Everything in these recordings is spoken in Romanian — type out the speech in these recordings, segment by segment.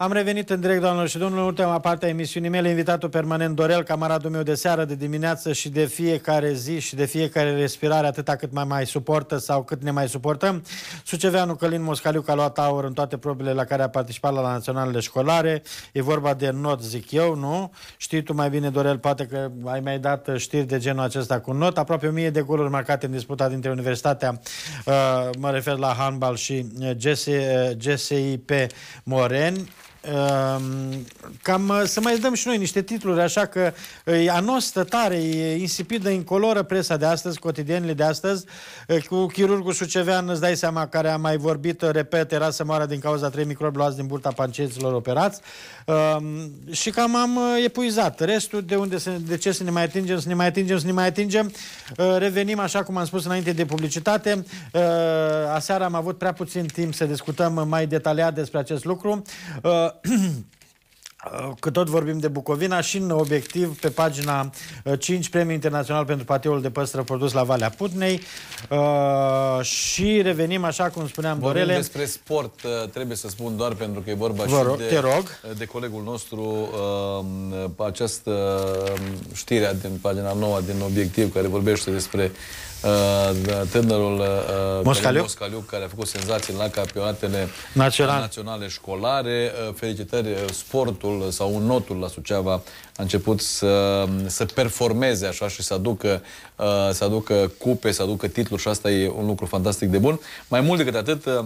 Am revenit în direct, doamnelor și domnilor, în ultima parte a emisiunii mele, invitatul permanent Dorel, camaradul meu de seară, de dimineață și de fiecare zi și de fiecare respirare, atâta cât mai mai suportă sau cât ne mai suportăm. Suceveanu Călin Moscaliu, a luat aur în toate probele la care a participat la, naționalele școlare. E vorba de not, zic eu, nu? Știi tu mai bine, Dorel, poate că ai mai dat știri de genul acesta cu not. Aproape o mie de goluri marcate în disputa dintre Universitatea, uh, mă refer la handbal și uh, GSIP uh, Moreni. Ehm, cam uh, să mai dăm și noi niște titluri, așa că uh, e noastră tare, e insipidă, incoloră presa de astăzi, cotidienile de astăzi. Uh, cu chirurgul Sucevean, îți dai seama, care a mai vorbit, repet, era să moară din cauza trei microbi luați din burta pancieților operați. Ehm, și cam am epuizat. Restul de unde se, de ce să ne mai atingem, să ne mai atingem, să ne mai atingem. Revenim, așa cum am spus înainte de publicitate. Aseară am avut prea puțin timp să discutăm mai detaliat despre acest lucru. că tot vorbim de Bucovina și în obiectiv pe pagina 5 uh, Premiul Internațional pentru Pateul de Păstră produs la Valea Putnei uh, și revenim așa cum spuneam vorbim Dorele. despre sport uh, trebuie să spun doar pentru că e vorba Vă rog, și de, te rog. Uh, de colegul nostru uh, această știre din pagina 9 din obiectiv care vorbește despre uh, uh, tânărul uh, Moscaliu? Moscaliu, care a făcut senzații la campionatele Național. naționale școlare. Uh, felicitări, uh, sportul sau un notul la Suceava a început să, um, să performeze așa și să aducă, uh, să aducă cupe, să aducă titluri și asta e un lucru fantastic de bun. Mai mult decât atât, uh,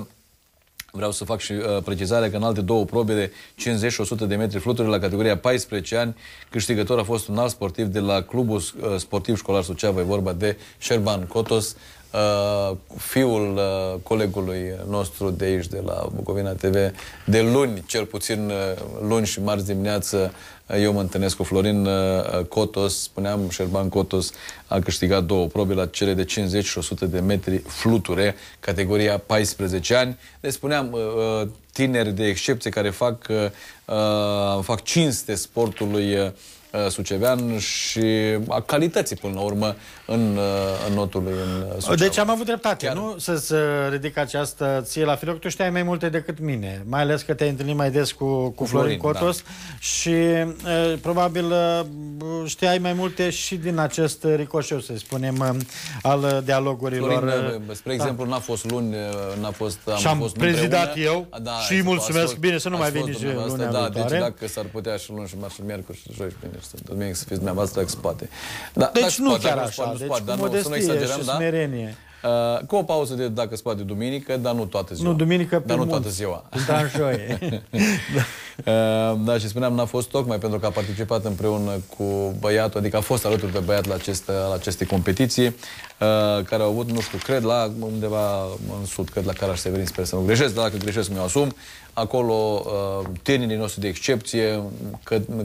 Vreau să fac și uh, precizarea că în alte două probe de 50 și 100 de metri fluturi la categoria 14 ani, câștigător a fost un alt sportiv de la Clubul uh, Sportiv Școlar Suceava, e vorba de Șerban Cotos, uh, fiul uh, colegului nostru de aici, de la Bucovina TV, de luni, cel puțin uh, luni și marți dimineață, uh, eu mă întâlnesc cu Florin uh, Cotos, spuneam, Șerban Cotos a câștigat două probe la cele de 50 și 100 de metri fluture, categoria 14 ani. Le spuneam, uh, tineri de excepție care fac, fac cinste sportului Uh, Sucevean și a calității, până la urmă, în, uh, în notul lui în uh, oh, Suceava. Deci am avut dreptate, Chiar... nu? Să-ți ridic această ție la filoc. Tu știai mai multe decât mine, mai ales că te-ai întâlnit mai des cu, cu, cu Florin, Florin da. Cotos da. și probabil știai mai multe și din acest ricoșeu, să spunem, al dialogurilor. Florin, spre da. n-a fost luni, n-a fost... Am și am fost prezidat împreună. eu da, și mulțumesc. Fost, bine, să nu mai vin nici luni, da, Deci dacă s-ar putea și luni și marți și miercuri și joi și bine să duminică să fiți dumneavoastră dacă Da, deci nu chiar așa, spate, deci cu dar nu, să nu exagerăm, și da? smerenie. Uh, cu o pauză de dacă spate duminică, dar nu toată ziua. Nu, duminică pe Dar nu toată ziua. Dar joie. da. Uh, da, și spuneam, n-a fost tocmai pentru că a participat împreună cu băiatul, adică a fost alături de băiat la, acest, la aceste competiții, uh, care au avut, nu știu, cred, la undeva în sud, cred la care aș Severin, sper să nu greșesc, dar dacă greșesc, mi-o asum, Acolo uh, tinerii noștri de excepție,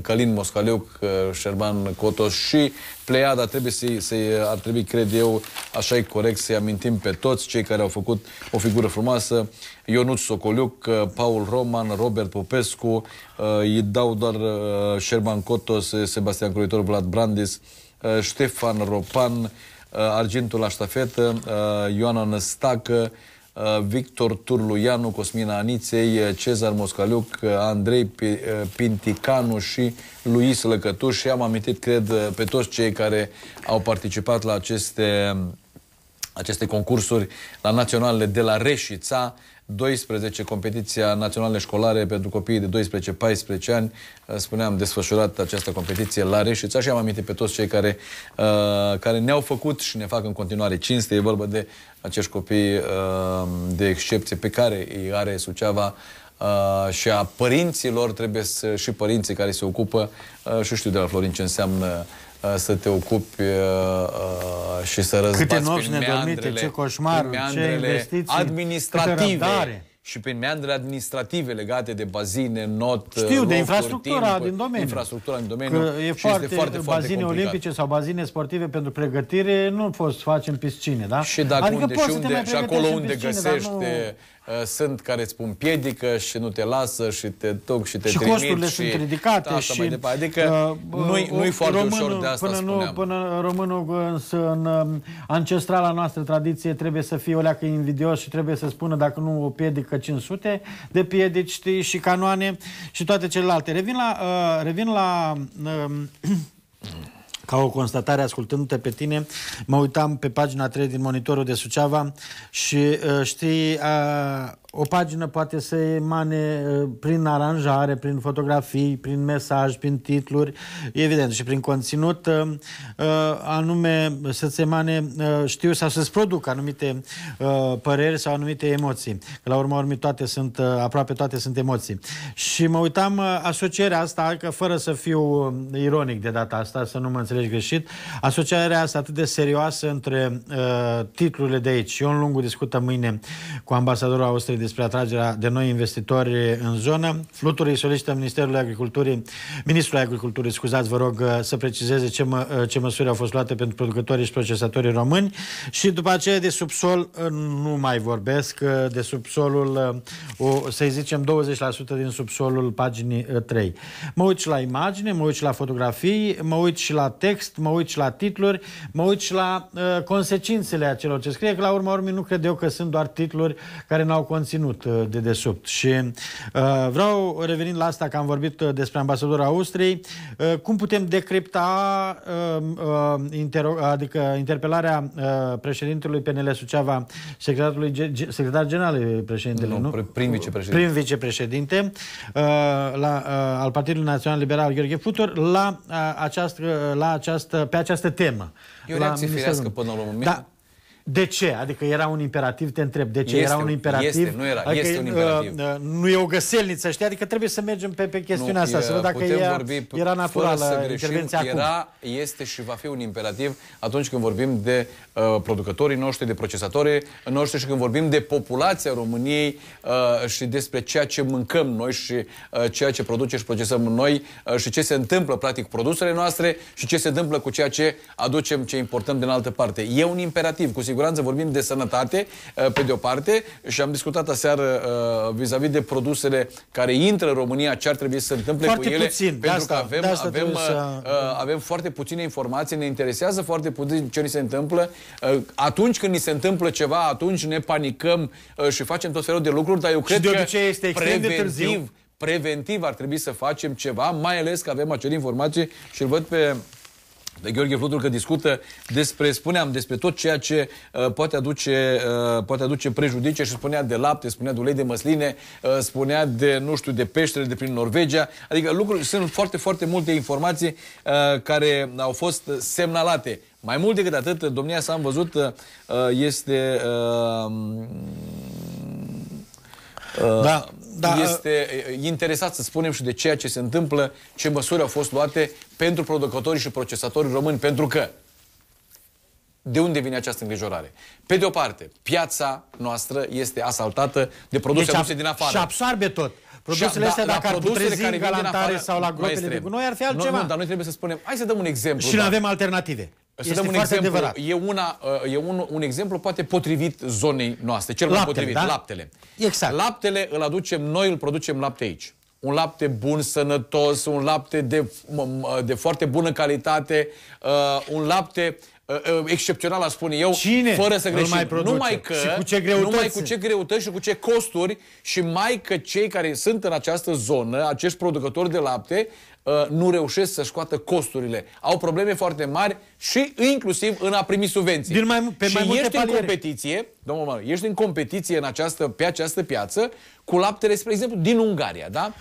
Călin Moscaleuc, uh, Șerban Cotos și Pleiada trebuie să să uh, ar trebui, cred eu, așa e corect să-i amintim pe toți cei care au făcut o figură frumoasă. Ionut Socoliuc, Paul Roman, Robert Popescu, îi dau doar Șerban Cotos, Sebastian Croitor, Vlad Brandis, Ștefan Ropan, argintul la ștafetă, Ioana Năstacă, Uh, Victor Turluianu, Cosmina Aniței, uh, Cezar Moscaliuc, uh, Andrei Pinticanu și Luis Lăcătuș și am amintit, cred, pe toți cei care au participat la aceste um, aceste concursuri la naționalele de la Reșița, 12, competiția națională școlare pentru copiii de 12-14 ani. Eh, spuneam, desfășurat această competiție la Reșița și am amintit pe toți cei care, uh, care ne-au făcut și ne fac în continuare cinste. E vorba de acești copii uh, de excepție pe care îi are Suceava Uh, și a părinților trebuie să, și părinții care se ocupă uh, și știu de la Florin ce înseamnă Uh, să te ocupi uh, uh și să răzbați Câte nopți nedormite, ce coșmar, ce investiții, administrative și prin meandrele administrative legate de bazine, not, Știu, locuri, de infrastructura timp, din domeniu. Infrastructura din domeniu. Că e și foarte, este foarte, bazine complicat. olimpice sau bazine sportive pentru pregătire nu poți face în piscine, da? Și dacă adică deci unde, și, unde, și acolo unde piscine, găsești uh, sunt care îți pun piedică și nu te lasă și te toc, și te și trimit. Costurile și costurile sunt ridicate. Da, și, mai Adică uh, nu-i, uh, foarte român, ușor de asta până Nu, până românul uh, însă în um, ancestrala noastră tradiție trebuie să fie o leacă invidios și trebuie să spună dacă nu o piedică încă 500 de piedici știi, și canoane și toate celelalte. Revin la, uh, revin la uh, ca o constatare, ascultându-te pe tine, mă uitam pe pagina 3 din monitorul de Suceava și uh, știi, uh, o pagină poate să emane uh, prin aranjare, prin fotografii, prin mesaj, prin titluri, evident, și prin conținut, uh, uh, anume să-ți emane, știu, sau să-ți produc anumite păreri sau anumite emoții. Că la urma urmii toate sunt, aproape toate sunt emoții. Și mă uitam asocierea asta, că fără să fiu ironic de data asta, să nu mă înțelegi greșit, asocierea asta atât de serioasă între titlurile de aici. Ion Lungu discută mâine cu ambasadorul Austriei despre atragerea de noi investitori în zonă. Fluturii solicită Ministerul Agriculturii, Ministrul Agriculturii, scuzați, vă rog, să precizeze ce, mă, ce măsuri au fost luate pentru producătorii și procesatorii români și după aceea de subsol nu mai vorbesc, de subsolul, să zicem 20% din subsolul paginii 3. Ă, mă uit și la imagine, mă uit și la fotografii, mă uit și la text, mă uit și la titluri, mă uit și la uh, consecințele acelor ce scrie, că la urma urmei nu cred eu că sunt doar titluri care n-au conținut conținut uh, de desubt. Și uh, vreau, revenind la asta, că am vorbit uh, despre ambasadorul Austriei, cum putem decripta adică interpelarea președintelui PNL Suceava, secretarului, secretar general președintele, nu? nu? Prim vicepreședinte. Prim vicepreședinte la, al Partidului Național Liberal Gheorghe Futur la această, la această, pe această temă. E o reacție firească până la urmă. Da, de ce? Adică era un imperativ, te întreb, de ce este, era un imperativ? Este, nu era, adică, este un uh, imperativ. Uh, nu e o găselniță, știi? Adică trebuie să mergem pe, pe chestiunea nu, asta, e, să vedem dacă ea, vorbi era naturală să uh, greșim, era, acum. Este și va fi un imperativ atunci când vorbim de uh, producătorii noștri, de procesatorii noștri și când vorbim de populația României uh, și despre ceea ce mâncăm noi și uh, ceea ce produce și procesăm noi uh, și ce se întâmplă, practic, produsele noastre și ce se întâmplă cu ceea ce aducem, ce importăm din altă parte. E un imperativ, cu sigur siguranță, vorbim de sănătate, uh, pe de o parte, și am discutat aseară uh, vis-a-vis -vis de produsele care intră în România, ce ar trebui să se întâmple foarte cu ele, puțin, pentru asta, că avem, avem, să... Uh, avem foarte puține informații, ne interesează foarte puțin ce ni se întâmplă. Atunci când ni se întâmplă ceva, atunci ne panicăm și facem tot felul de lucruri, dar eu cred de că este extrem de târziu preventiv ar trebui să facem ceva, mai ales că avem acele informații și îl văd pe de Gheorghe Flotur că discută despre, spuneam, despre tot ceea ce uh, poate, aduce, uh, poate aduce prejudice și spunea de lapte, spunea de ulei de măsline, uh, spunea de, nu știu, de peștele de prin Norvegia. Adică lucruri, sunt foarte, foarte multe informații uh, care au fost semnalate. Mai mult decât atât, domnia s-a am văzut, uh, este uh, Uh, da, da, uh, este uh, interesat să spunem și de ceea ce se întâmplă, ce măsuri au fost luate pentru producătorii și procesatorii români, pentru că de unde vine această îngrijorare? Pe de o parte, piața noastră este asaltată de produse deci, aduse din afară. Și absorbe tot. Produsele da, astea, dacă ar putrezi în galantare afară, sau la gropile de gunoi, ar fi altceva. Nu, nu, dar noi trebuie să spunem, hai să dăm un exemplu. Și da. nu avem alternative. Să este dăm un exemplu. E, una, e un, un exemplu poate potrivit zonei noastre, cel mai potrivit, da? laptele. Exact. Laptele îl aducem noi, îl producem lapte aici. Un lapte bun, sănătos, un lapte de, de foarte bună calitate, uh, un lapte uh, uh excepțional, a spune eu, Cine fără să greșim. Mai numai că, și cu ce greutăți? numai cu ce greutăți și cu ce costuri și mai că cei care sunt în această zonă, acești producători de lapte, Uh, nu reușesc să scoată costurile. Au probleme foarte mari și inclusiv în a primi subvenții. Din mai, pe și mai multe ești paliere. în competiție, domnul Manu, ești în competiție în această, pe această piață cu laptele, spre exemplu, din Ungaria, da?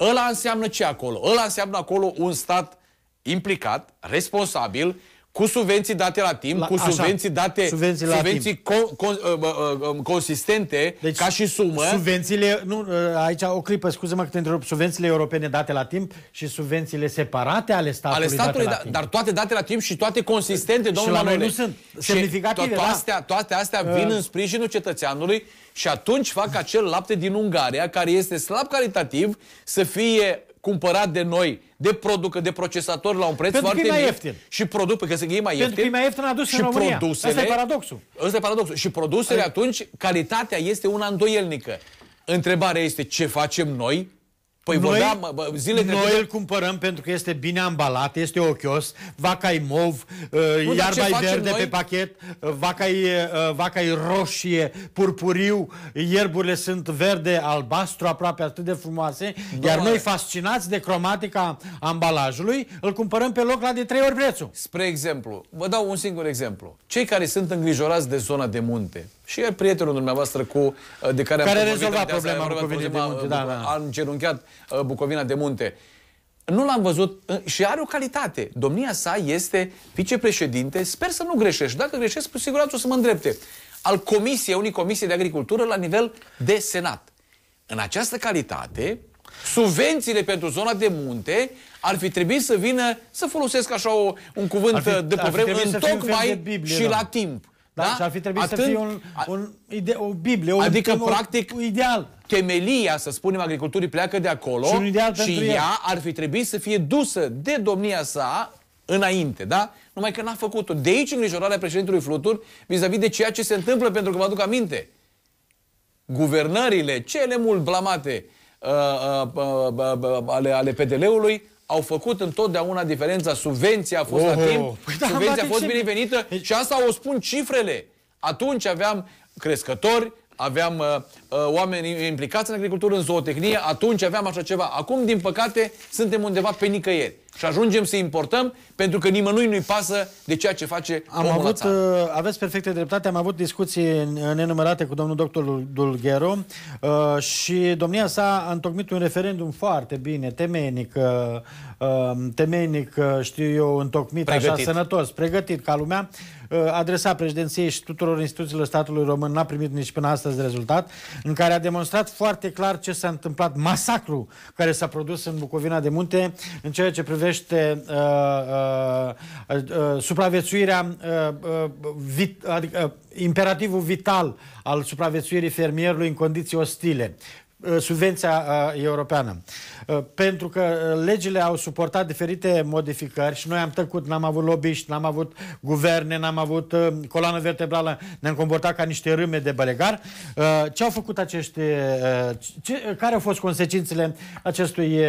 Ăla înseamnă ce acolo? Ăla înseamnă acolo un stat implicat, responsabil, cu subvenții date la timp, la, cu subvenții așa, date subvenții, la subvenții la timp. Co, co, uh, uh, consistente deci, ca și sumă. Subvențiile, nu, ă, aici o clipă, scuze-mă că te întrerup, subvențiile europene date la timp și subvențiile separate ale statului. Ale statului, date da, dar toate date la timp și toate consistente, domnule Manole. nu sunt semnificative, toate, da? astea, toate astea ă. vin în sprijinul cetățeanului și atunci fac acel lapte din Ungaria, care este slab calitativ, să fie cumpărat de noi, de producă, de procesator la un preț Pentru foarte mic. Ieftin. Și produc, pentru că se mai ieftin. Pentru că e mai ieftin adus și în România. Produsele, Asta e paradoxul. Asta e paradoxul. Și produsele Ai... Adică- atunci, calitatea este una îndoielnică. Întrebarea este ce facem noi Păi noi, vorbeam, bă, zile noi îl cumpărăm pentru că este bine ambalat, este ochios, vaca e mov, uh, iarba e verde noi? pe pachet, uh, vaca e, uh, vaca e roșie, purpuriu, ierburile sunt verde, albastru, aproape atât de frumoase, Doamne. iar noi fascinați de cromatica ambalajului, îl cumpărăm pe loc la de trei ori prețul. Spre exemplu, vă dau un singur exemplu. Cei care sunt îngrijorați de zona de munte, și e prietenul dumneavoastră cu, uh, de care, care am rezolvat problema Bucovinei de Munte. Da, da. A încerunchiat uh, Bucovina de Munte. Nu l-am văzut uh, și are o calitate. Domnia sa este vicepreședinte, sper să nu greșești. Dacă greșesc, cu siguranță o să mă îndrepte. Al comisiei, unii comisii de agricultură la nivel de senat. În această calitate, subvențiile pentru zona de munte ar fi trebuit să vină, să folosesc așa o, un cuvânt fi, de pe vreme, în tocmai și da. la timp. Da? da? Și deci ar fi trebuit Atât... să fie un, un ide- o Biblie, un, adică, adică, un, practic, un ideal. Temelia, să spunem, agriculturii pleacă de acolo și, un ideal și ea el. ar fi trebuit să fie dusă de domnia sa înainte, da? Numai că n-a făcut-o. De aici îngrijorarea președintelui Flutur vis-a-vis de ceea ce se întâmplă, pentru că vă aduc aminte. Guvernările cele mult blamate uh, uh, uh, uh, uh ale, ale PDL-ului au făcut întotdeauna diferența. Subvenția a fost oh, la timp, păi da, subvenția a fost binevenită deci- și asta o spun cifrele. Atunci aveam crescători, aveam uh, uh, oameni implicați în agricultură, în zootehnie, atunci aveam așa ceva. Acum, din păcate, suntem undeva pe nicăieri. Și ajungem să importăm pentru că nimănui nu-i pasă de ceea ce face am omul avut, la uh, Aveți perfecte dreptate, am avut discuții uh, nenumărate cu domnul doctor Dulghero uh, și domnia sa a întocmit un referendum foarte bine, temenic, uh, um, temenic, uh, știu eu, întocmit pregătit. așa sănătos, pregătit ca lumea, uh, adresat președinției și tuturor instituțiilor statului român, n-a primit nici până astăzi rezultat, în care a demonstrat foarte clar ce s-a întâmplat, masacru care s-a produs în Bucovina de Munte, în ceea ce privește privește uh, uh, uh, supraviețuirea, uh, uh, vit, adică uh, imperativul vital al supraviețuirii fermierului în condiții ostile, Uh, subvenția uh, europeană. Uh, pentru că legile au suportat diferite modificări și noi am tăcut, n-am avut lobbyști, n-am avut guverne, n-am avut coloană vertebrală, ne-am comportat ca niște râme de bălegar. Ce au făcut aceste, Ce, care au fost consecințele acestui,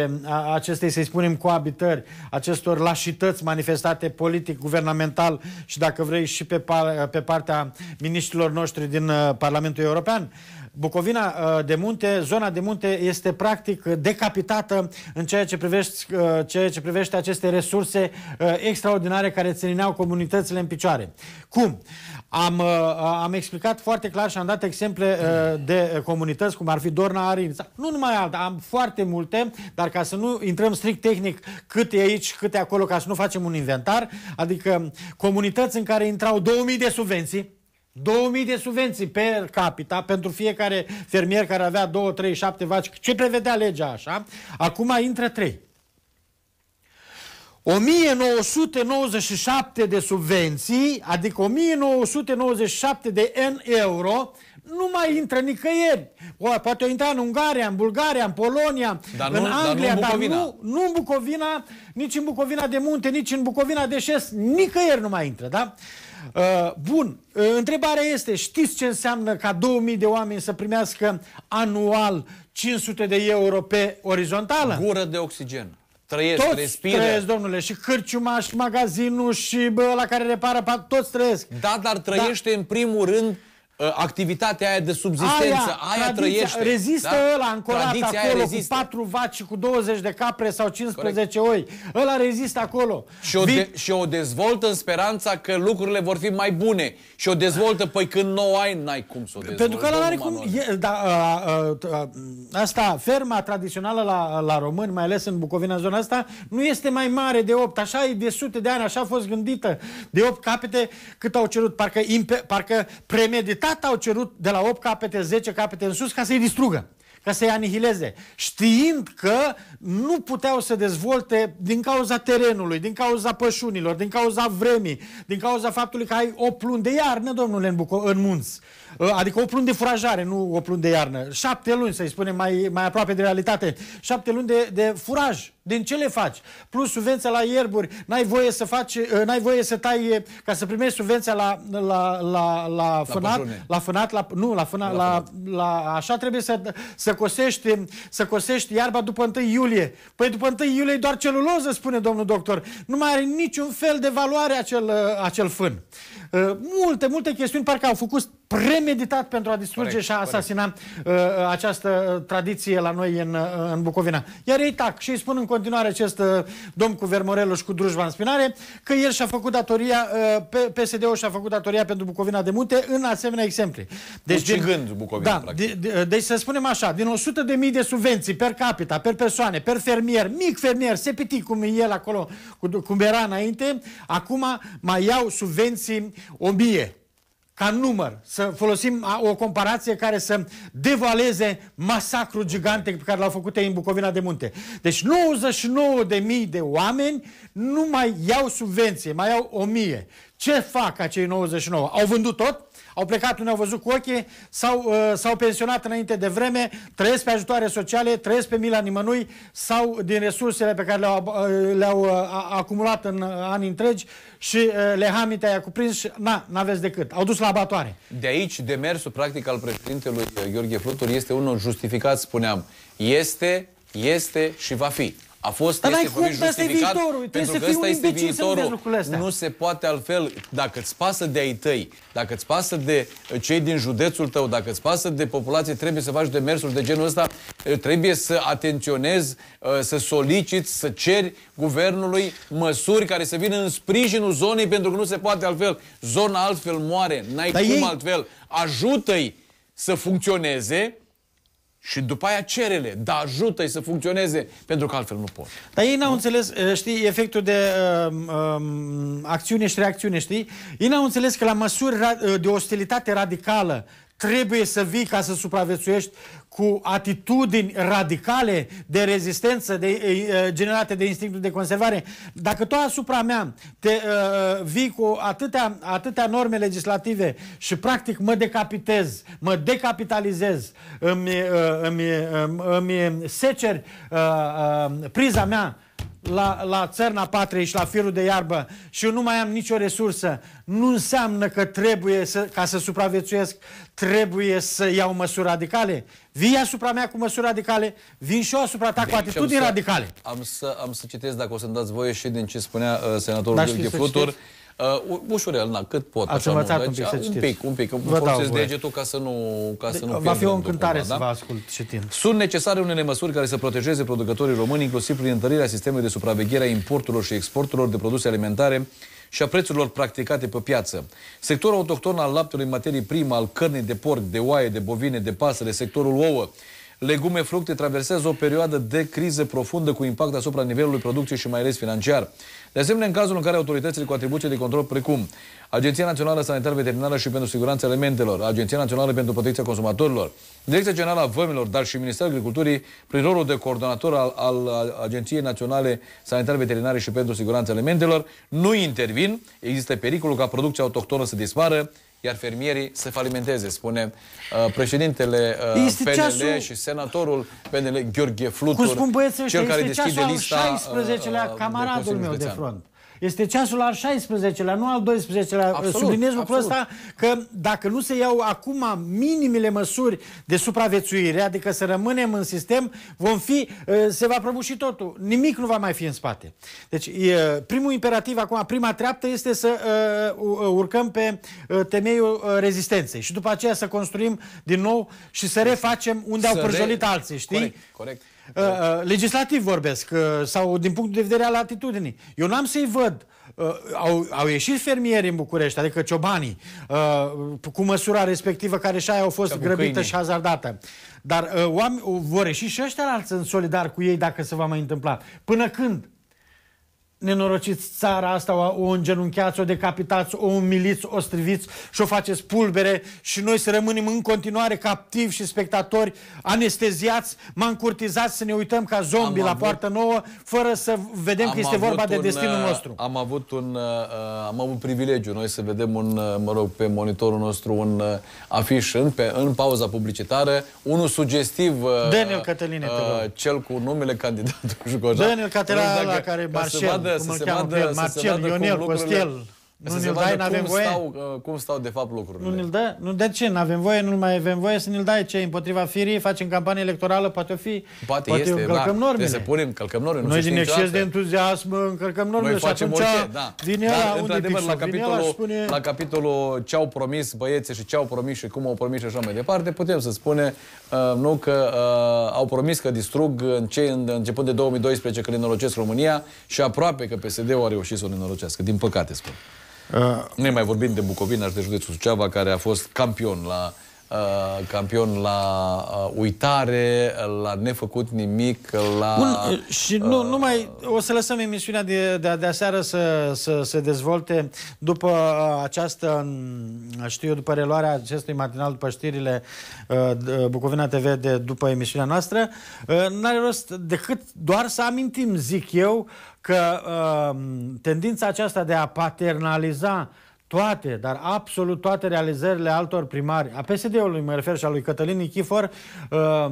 acestei, să-i spunem, coabitări, acestor lașități manifestate politic, guvernamental și, dacă vrei, și pe, pe partea miniștrilor noștri din Parlamentul European? Bucovina uh, de munte, zona de munte este practic decapitată în ceea ce privește, uh, ceea ce privește aceste resurse uh, extraordinare care țineau comunitățile în picioare. Cum? Am, am explicat foarte clar și am dat exemple de comunități, cum ar fi Dorna Arința. Nu numai alta, am foarte multe, dar ca să nu intrăm strict tehnic cât e aici, cât e acolo, ca să nu facem un inventar, adică comunități în care intrau 2000 de subvenții, 2000 de subvenții per capita pentru fiecare fermier care avea 2, 3, 7 vaci. Ce prevedea legea așa? Acum intră 3. 1997 de subvenții, adică 1997 de N euro, nu mai intră nicăieri. O, poate o intra în Ungaria, în Bulgaria, în Polonia, dar nu, în Anglia, dar, nu, în dar nu, nu în Bucovina, nici în Bucovina de munte, nici în Bucovina de șes, nicăieri nu mai intră, da? Uh, bun, uh, întrebarea este, știți ce înseamnă ca 2000 de oameni să primească anual 500 de euro pe orizontală? Gură de oxigen. Trăiesc, toți respire. trăiesc, domnule, și cârciuma, și magazinul, și bă, la care repară, toți trăiesc. Da, dar trăiește da. în primul rând Uh, activitatea aia de subzistență, aia, aia trăiește. Rezistă da? ăla ancorat tradiția acolo rezistă. cu patru vaci, cu 20 de capre sau 15 Corect. oi. Ăla rezistă acolo. Și o, de- și o dezvoltă în speranța că lucrurile vor fi mai bune. Și o dezvoltă, păi când nu ai, n-ai cum să o dezvolți. Pentru că ăla are cum... E, da, a, a, a, asta, ferma tradițională la, la români, mai ales în Bucovina, zona asta, nu este mai mare de 8. Așa e de sute de ani, așa a fost gândită. De 8 capete cât au cerut. Parcă, impe, parcă premeditat repetat au cerut de la 8 capete, 10 capete în sus ca să-i distrugă ca să-i anihileze, știind că nu puteau să dezvolte din cauza terenului, din cauza pășunilor, din cauza vremii, din cauza faptului că ai o luni de iarnă, domnule, în, Buco- în munți. Ă, adică o plun de furajare, nu o plun de iarnă. Șapte luni, să-i spunem mai, mai aproape de realitate. Șapte luni de, de furaj. Din ce le faci? Plus subvenția la ierburi. N-ai voie să faci, ă, n-ai voie să tai, ă, ca să primești subvenția la, la, la, la, la fânat, la fânat, la, nu, la fânat, la, la, la, la, așa trebuie să, să, cosești, să cosești iarba după 1 iulie. Păi după 1 iulie e doar celuloză, spune domnul doctor. Nu mai are niciun fel de valoare acel, acel fân. Multe, multe chestiuni parcă au făcut premeditat pentru a distruge corect, și a asasina uh, această uh, tradiție la noi în, uh, în Bucovina. Iar ei tac și îi spun în continuare acest uh, domn cu Vermorelu și cu Drujba în spinare că el și-a făcut datoria, uh, PSD-ul și-a făcut datoria pentru Bucovina de munte în asemenea exemple. Deci, Ucigând din, Bucovina, da, de, De, de, deci să spunem așa, din 100 de mii de subvenții per capita, per persoane, per fermier, mic fermier, sepiti cum e el acolo, cum era înainte, acum mai iau subvenții 1000 ca număr, să folosim o comparație care să devaleze masacrul gigantic pe care l-au făcut ei în Bucovina de Munte. Deci 99.000 de oameni nu mai iau subvenție, mai iau 1000. Ce fac acei 99? Au vândut tot? Au plecat, nu au văzut cu ochii, s-au, uh, s-au pensionat înainte de vreme, trăiesc pe ajutoare sociale, trăiesc pe mila nimănui sau din resursele pe care le-au, uh, le-au uh, acumulat în uh, ani întregi și uh, le hamite i-a cuprins și na, n-aveți decât. Au dus la abatoare. De aici demersul practic al președintelui Gheorghe Flutur este unul justificat, spuneam. Este, este și va fi. A fost, Dar este cum, justificat, este viitorul, pentru să că ăsta este viitorul. Nu se poate altfel. Dacă îți pasă de ai tăi, dacă îți pasă de cei din județul tău, dacă îți pasă de populație, trebuie să faci demersuri de genul ăsta, eh, trebuie să atenționezi, eh, să soliciți, să ceri guvernului măsuri care să vină în sprijinul zonei, pentru că nu se poate altfel. Zona altfel moare, n-ai cum ei... altfel. Ajută-i să funcționeze, și după aia cerele, dar ajută-i să funcționeze, pentru că altfel nu pot. Dar ei n-au înțeles, eh, știi, efectul de um, um, acțiune și reacțiune, știi? Ei n-au înțeles că la măsuri eh, de ostilitate radicală trebuie să vii ca să supraviețuiești cu atitudini radicale de rezistență de, uh, generate de instinctul de conservare. Dacă tu asupra mea te uh, vii cu atâtea, atâtea norme legislative și practic mă decapitez, mă decapitalizez, îmi, uh, îmi, uh, îmi seceri uh, uh, priza mea la, la țărna patriei și la firul de iarbă și eu nu mai am nicio resursă, nu înseamnă că trebuie, să, ca să supraviețuiesc, trebuie să iau măsuri radicale. Vii asupra mea cu măsuri radicale, vin și eu asupra ta Bine, cu deci atitudini am să, radicale. Am să, am să citesc, dacă o să-mi dați voie, și din ce spunea uh, senatorul da, Gheorghe Futur. Uh, ușurel, na, cât pot. Ați așa, învățat nu, un deci, pic să citiți. Un pic, un pic. Vă folosesc degetul ca să nu, ca să nu Va fi o încântare cumva, să da? vă ascult citind. Sunt necesare unele măsuri care să protejeze producătorii români, inclusiv prin întărirea sistemului de supraveghere a importurilor și exporturilor de produse alimentare și a prețurilor practicate pe piață. Sectorul autohton al laptelui, materii prime, al cărnii de porc, de oaie, de bovine, de pasăre, sectorul ouă, legume, fructe traversează o perioadă de criză profundă cu impact asupra nivelului producției și mai ales financiar. De asemenea, în cazul în care autoritățile cu atribuții de control precum Agenția Națională Sanitară Veterinară și pentru Siguranța Elementelor, Agenția Națională pentru Protecția Consumatorilor, Direcția Generală a Vămilor, dar și Ministerul Agriculturii, prin rolul de coordonator al, al Agenției Naționale Sanitară Veterinare și pentru Siguranța Elementelor, nu intervin, există pericolul ca producția autohtonă să dispară, iar fermierii să falimenteze, spune uh, președintele uh, este PNL ceasul... și senatorul PNL Gheorghe Flutur, Cum spun băieții, cel este care deschide lista 16-lea, uh, camaradul de meu de front. Este ceasul al 16-lea, nu al 12-lea. Subliniez lucrul ăsta că dacă nu se iau acum minimile măsuri de supraviețuire, adică să rămânem în sistem, vom fi, uh, se va prăbuși totul. Nimic nu va mai fi în spate. Deci, primul imperativ acum, prima treaptă este să uh, uh, urcăm pe temeiul rezistenței și după aceea să construim din nou și să deci, refacem unde să au prăjolit re... alții, știi? Corect, corect. Uh, uh, legislativ vorbesc, uh, sau din punct de vedere al atitudinii. Eu n-am să-i văd. Uh, au, au ieșit fermieri în București, adică ciobanii, uh, cu măsura respectivă care și aia au fost grăbită câine. și hazardată. Dar uh, oameni, vor ieși și ăștia în solidar cu ei dacă se va mai întâmpla. Până când? nenorociți țara asta, o îngenuncheați, o decapitați, o umiliți, o striviți și o faceți pulbere și noi să rămânem în continuare captivi și spectatori anesteziați, mancurtizați să ne uităm ca zombi la avut, poartă nouă, fără să vedem că este vorba un, de destinul uh, nostru. Am avut un uh, uh, am avut privilegiu noi să vedem un, mă rog, pe monitorul nostru un afiș în, pe, în pauza publicitară, unul sugestiv Daniel Cătăline, uh, cel cu numele candidatului Jugoja. Daniel Cătăline, la care marșează să se vadă, să se vadă cum Marcel, Ionel, Costel, nu ne-l dai, n-avem voie? Stau, uh, cum stau de fapt lucrurile. Nu ne-l Nu, de ce? N-avem voie, nu mai avem voie să ne-l dai ce împotriva firii, facem campanie electorală, poate o fi, poate, poate este, încălcăm da, normele. să punem, încălcăm normele. Noi din exces de entuziasm încălcăm normele Noi și facem orice, da. vine Dar, la unde pixul, la capitolul, spune... la capitolul ce au promis băieții și ce au promis și cum au promis și așa mai departe, putem să spune uh, nu că uh, au promis că distrug în ce, în, începând de 2012 că ne România și aproape că PSD-ul a reușit să o nenorocesc. Din păcate spun. Uh, ne mai vorbim de Bucovina și de județul Suceava, care a fost campion la Uh, campion la uh, uitare, la nefăcut nimic, la... Bun, și nu, uh, numai mai... O să lăsăm emisiunea de, de, de aseară să, să se dezvolte după uh, această, mm, știu eu, după reluarea acestui matinal, după știrile uh, uh Bucovina TV de după emisiunea noastră. Uh, N-are rost decât doar să amintim, zic eu, că uh, tendința aceasta de a paternaliza toate, dar absolut toate realizările altor primari, a PSD-ului mă refer și a lui Cătălin Nichifor, uh, uh,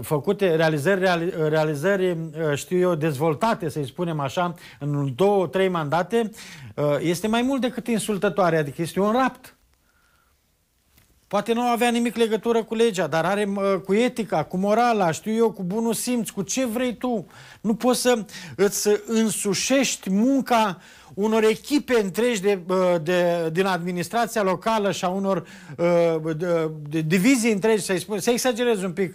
făcute, realizări, realizări uh, știu eu, dezvoltate, să-i spunem așa, în două, trei mandate, este mai mult decât insultătoare, adică este un rapt. Poate nu avea nimic legătură cu legea, dar are uh, cu etica, cu morala, știu eu, cu bunul simț, cu ce vrei tu. Nu poți să îți însușești munca unor echipe întregi de, de, din administrația locală și a unor de, de divizii întregi, să-i spun, să exagerez un pic,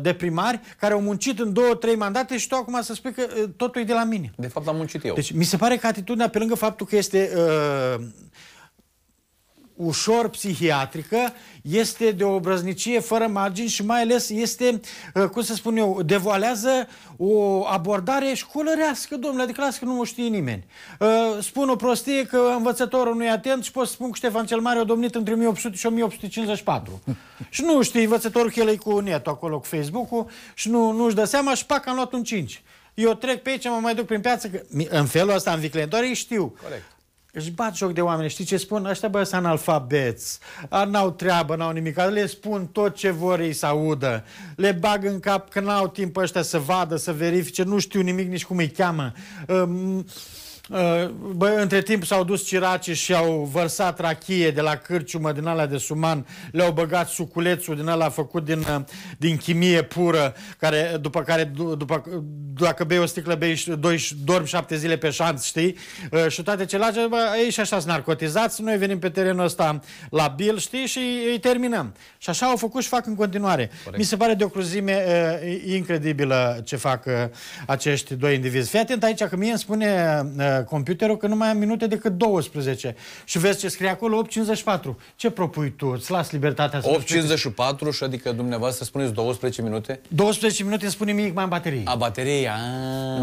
de primari, care au muncit în două, trei mandate și tu acum să spui că totul e de la mine. De fapt am muncit eu. Deci mi se pare că atitudinea, pe lângă faptul că este ușor psihiatrică, este de o brăznicie fără margini și mai ales este, uh, cum să spun eu, devoalează o abordare școlărească, domnule, adică las că nu o știe nimeni. Uh, spun o prostie că învățătorul nu e atent și pot să spun că Ștefan cel Mare a domnit între 1800 și 1854. și nu știe învățătorul că el e cu net acolo, cu Facebook-ul și nu, nu-și dă seama și pac, am luat un 5. Eu trec pe aici, mă mai duc prin piață, că în felul ăsta, în viclentoare, știu. Corect își bat joc de oameni. Știi ce spun? Ăștia băi sunt analfabeți, n-au treabă, n-au nimic, le spun tot ce vor ei să audă, le bag în cap că n-au timp ăștia să vadă, să verifice, nu știu nimic nici cum îi cheamă. Um, Uh, bă, între timp s-au dus ciraci și au vărsat rachie de la cârciumă din alea de suman, le-au băgat suculețul din ala făcut din, uh, din chimie pură, care, după care, după, dacă bei o sticlă, bei doi, dormi șapte zile pe șanț, știi? Uh, și toate celelalte, bă, ei și așa sunt narcotizați, noi venim pe terenul ăsta la bil, știi, și îi terminăm. Și așa au făcut și fac în continuare. Corect. Mi se pare de o cruzime e, incredibilă ce fac acești doi indivizi. Fii atent aici că mie îmi spune computerul că nu mai am minute decât 12. Și vezi ce scrie acolo 8.54. Ce propui tu? Îți las libertatea să 8.54 și adică dumneavoastră spuneți 12 minute? 12 minute îmi spune mic mai am baterie. A, baterie, a...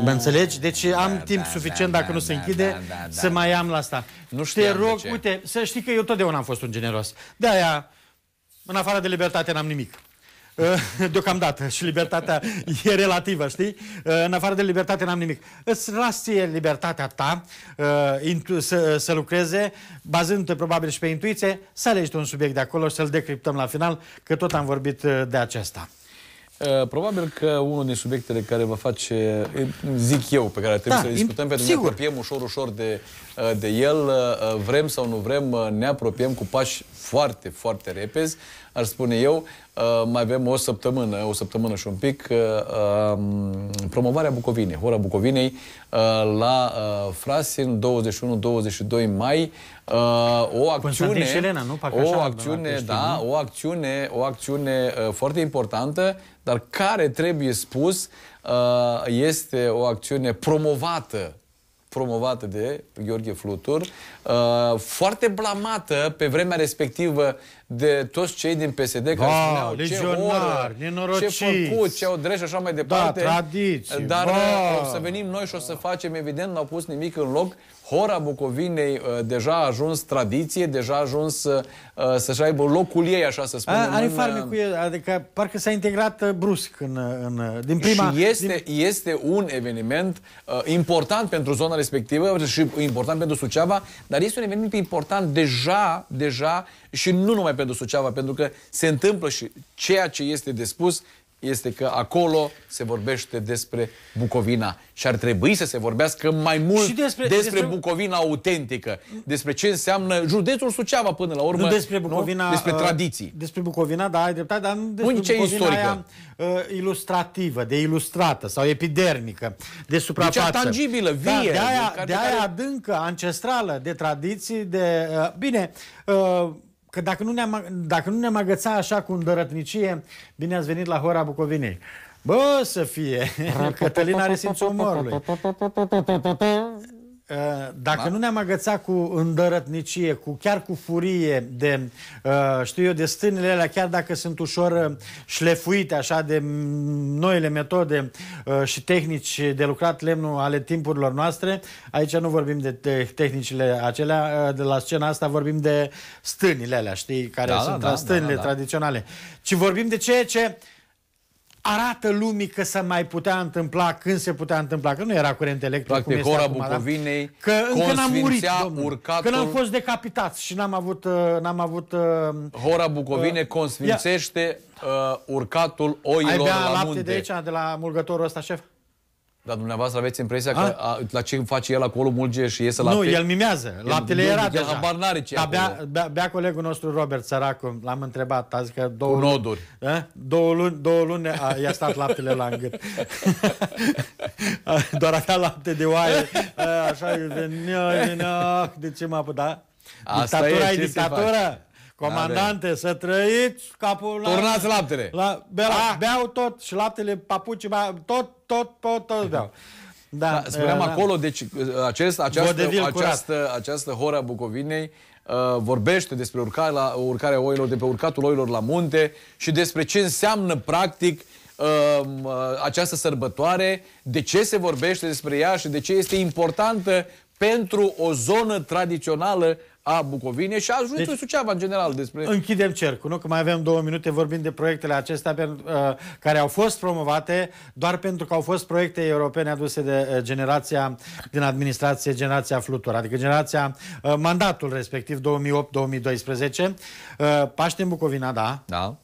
Mă înțelegi? Deci da, am da, timp da, suficient da, dacă da, nu se da, închide da, da, da, să mai am la asta. Nu știu Te rog, uite, să știi că eu totdeauna am fost un generos. De-aia, în afară de libertate, n-am nimic. deocamdată și libertatea e relativă, știi? În afară de libertate n-am nimic. Îți ție libertatea ta uh, să, să lucreze, bazându-te probabil și pe intuiție, să alegi un subiect de acolo și să-l decriptăm la final, că tot am vorbit uh, de acesta. Eh, probabil că unul din subiectele care vă face, eh, zic eu, pe care trebuie da, să le discutăm, pentru că ne apropiem ușor, ușor de, eh, de el, vrem sau nu vrem, ne apropiem cu pași foarte, foarte repezi, ar spune eu. Mai avem o săptămână, o săptămână și un pic, ehm, promovarea Bucovinei, hora Bucovinei la Frasin, 21-22 mai, o acțiune, Elena, nu? o acțiune, da, o acțiune, o acțiune foarte importantă dar care trebuie spus uh, este o acțiune promovată promovată de Gheorghe Flutur, uh, foarte blamată pe vremea respectivă de toți cei din PSD care ba, da, spuneau ce oră, nenorociți. ce făcut, ce au drept și așa mai da, departe. Da, tradiții. Dar ba. Uh, o să venim noi și o să facem, evident, n-au pus nimic în loc. Hora Bucovinei uh, deja a ajuns tradiție, deja a ajuns uh, să-și aibă locul ei, așa să spunem. A, are în... farme cu el, adică parcă s-a integrat brusc în, în, din prima... Și este, din... este un eveniment uh, important pentru zona respectivă și important pentru Suceava, dar este un eveniment important deja, deja și nu numai pentru Suceava, pentru că se întâmplă și ceea ce este de spus este că acolo se vorbește despre Bucovina și ar trebui să se vorbească mai mult și despre, despre, despre Bucovina autentică, despre ce înseamnă județul Suceava până la urmă, nu despre Bucovina, nu? despre uh, tradiții. Despre Bucovina, da, ai dreptate, dar nu despre nu Bucovina istorică. Aia, uh, ilustrativă, de ilustrată sau epidermică, de deci suprafață. Deci tangibilă, da, vie. Da, de aia, de aia care... adâncă, ancestrală, de tradiții, de... Uh, bine, uh, că dacă nu, ne-am, dacă nu ne-am agățat așa cu îndărătnicie, bine ați venit la Hora Bucovinei. Bă, să fie! Cătălin are simțul umorului. Eh, dacă da? nu ne-am agățat cu îndărătnicie, cu chiar cu furie de, eh, știu eu, de stânile alea, chiar dacă sunt ușor eh, șlefuite așa de noile metode și tehnici de lucrat lemnul ale timpurilor noastre, aici nu vorbim de tehnicile acelea, de la scena asta vorbim de stânile alea, știi, care da, sunt da, da stânile da, da, da. tradiționale, ci vorbim de ceea ce arată lumii că se mai putea întâmpla când se putea întâmpla, că nu era curent electric Practic, cum este acum, Bucovinei, da? că încă n-am murit, urcatul... că n-am fost decapitați și n-am avut... Uh, n-am avut uh, Hora Bucovine uh, consfințește uh, urcatul oilor Ai bea la lapte munte. de aici, de la mulgătorul ăsta, șef? Dar dumneavoastră aveți impresia că a, la ce face el acolo mulge și iese la Nu, el mimează. Laptele era deja. Habar n-are ce bea, bea, bea, colegul nostru Robert Săracu, l-am întrebat, a zis că două Cu noduri. Luni, eh? a? Două luni, două luni a, i-a stat laptele la gât. Doar avea lapte de oaie. Eh, așa, de ce m-a... Da? Asta dictatura e, e dictatură. Comandante, Are. să trăiți capul la... Turnați laptele. La, beau, ah. beau tot și laptele, papuci, tot, tot, tot, tot, tot beau. Da, da, spuneam uh, acolo, deci uh, acest, această, această, această hora Bucovinei uh, vorbește despre urcarea, la, urcarea oilor, de pe urcatul oilor la munte și despre ce înseamnă practic um, uh, această sărbătoare, de ce se vorbește despre ea și de ce este importantă pentru o zonă tradițională a Bucovinei și a județului deci, Suceava în general. Despre... Închidem cercul, nu? Că mai avem două minute vorbind de proiectele acestea pe, uh, care au fost promovate doar pentru că au fost proiecte europene aduse de uh, generația din administrație, generația Flutur, adică generația, uh, mandatul respectiv 2008-2012. Uh, Paște în Bucovina, da. Da.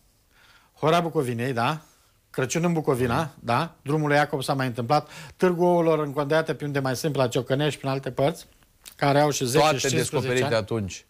Hora Bucovinei, da. Crăciun în Bucovina, mm. da, drumul lui Iacob s-a mai întâmplat, Târgu Oulor în Condeate, pe unde mai simplu la Ciocănești, prin alte părți. Care au și 10 Toate descoperite ani. atunci.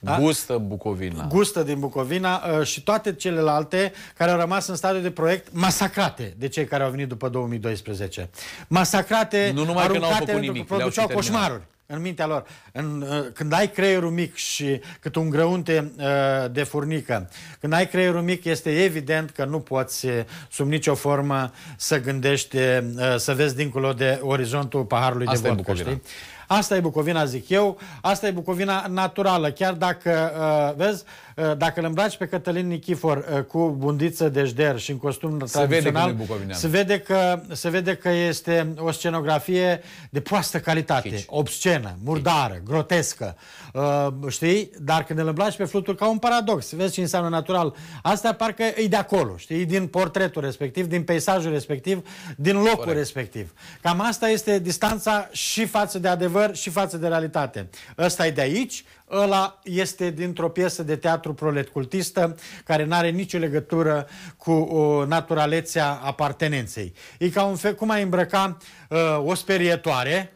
Da? Gustă Bucovina. Gustă din Bucovina uh, și toate celelalte care au rămas în stadiu de proiect masacrate de cei care au venit după 2012. Masacrate, nu numai aruncate, că n-au făcut nimic, produceau coșmaruri în mintea lor. În, uh, când ai creierul mic și cât un grăunte uh, de furnică, când ai creierul mic, este evident că nu poți uh, sub nicio formă să gândești, uh, să vezi dincolo de orizontul paharului Asta de vodcă. Asta e Bucovina, zic eu, asta e Bucovina naturală, chiar dacă, uh, vezi, Eh, dacă îl îmbraci pe Cătălin Nichifor eh, cu bundiță de jder și în costum se tradițional, vede se vede, că, se vede că este o scenografie de proastă calitate, Chici. obscenă, murdară, Chici. grotescă. Eh, știi? Dar când îl îmbraci pe flutur, ca un paradox. Vezi ce înseamnă natural. Asta parcă e de acolo, știi? Din portretul respectiv, din peisajul respectiv, din locul Corect. respectiv. Cam asta este distanța și față de adevăr și față de realitate. Ăsta e de aici, ăla este dintr-o piesă de teatru proletcultistă care nu are nicio legătură cu uh, naturalețea apartenenței. E ca un fel, cum ai îmbrăca uh, o sperietoare,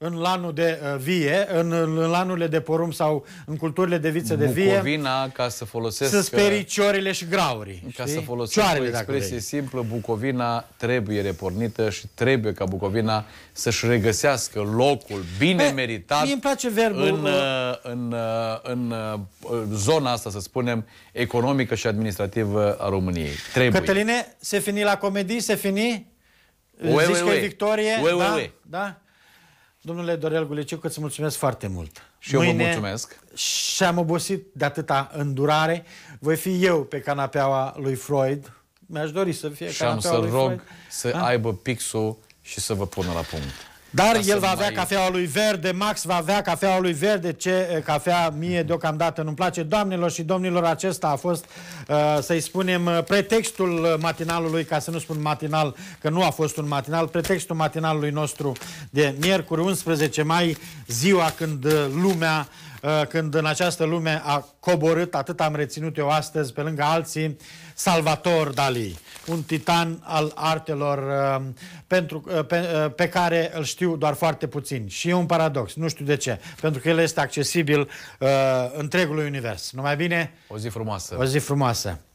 în lanul de uh, vie, în, în lanurile de porum sau în culturile de viță Bucovina, de vie. Bucovina, ca să folosesc... Să uh, speri ciorile și graurii. Ca știi? să folosesc Cioarele, o expresie simplă, Bucovina trebuie repornită și trebuie ca Bucovina să-și regăsească locul bine Bă, meritat mie îmi place verbul, în, uh, în, uh, în, în zona asta, să spunem, economică și administrativă a României. Trebuie. Cătăline, se fini la comedii, se fini? Ue, Zici ue, că victorie? Ue, ue, da? Ue. da? Domnule Dorel Guleciu, îți mulțumesc foarte mult. Și eu Mâine vă mulțumesc. Și am obosit de atâta îndurare. Voi fi eu pe canapeaua lui Freud. Mi-aș dori să fie și canapeaua am să rog Freud. să aibă pixul și să vă pună la punct. Dar Asta el va avea mai... cafeaua lui verde, Max va avea cafeaua lui verde, ce cafea mie deocamdată nu-mi place. Doamnelor și domnilor, acesta a fost, uh, să-i spunem, uh, pretextul uh, matinalului, ca să nu spun matinal, că nu a fost un matinal, pretextul matinalului nostru de miercuri 11 mai, ziua când lumea când în această lume a coborât, atât am reținut eu astăzi, pe lângă alții, Salvator Dali un titan al artelor uh, pentru, uh, pe, uh, pe care îl știu doar foarte puțin. Și e un paradox, nu știu de ce, pentru că el este accesibil uh, întregului univers. Numai bine? O zi frumoasă! O zi frumoasă!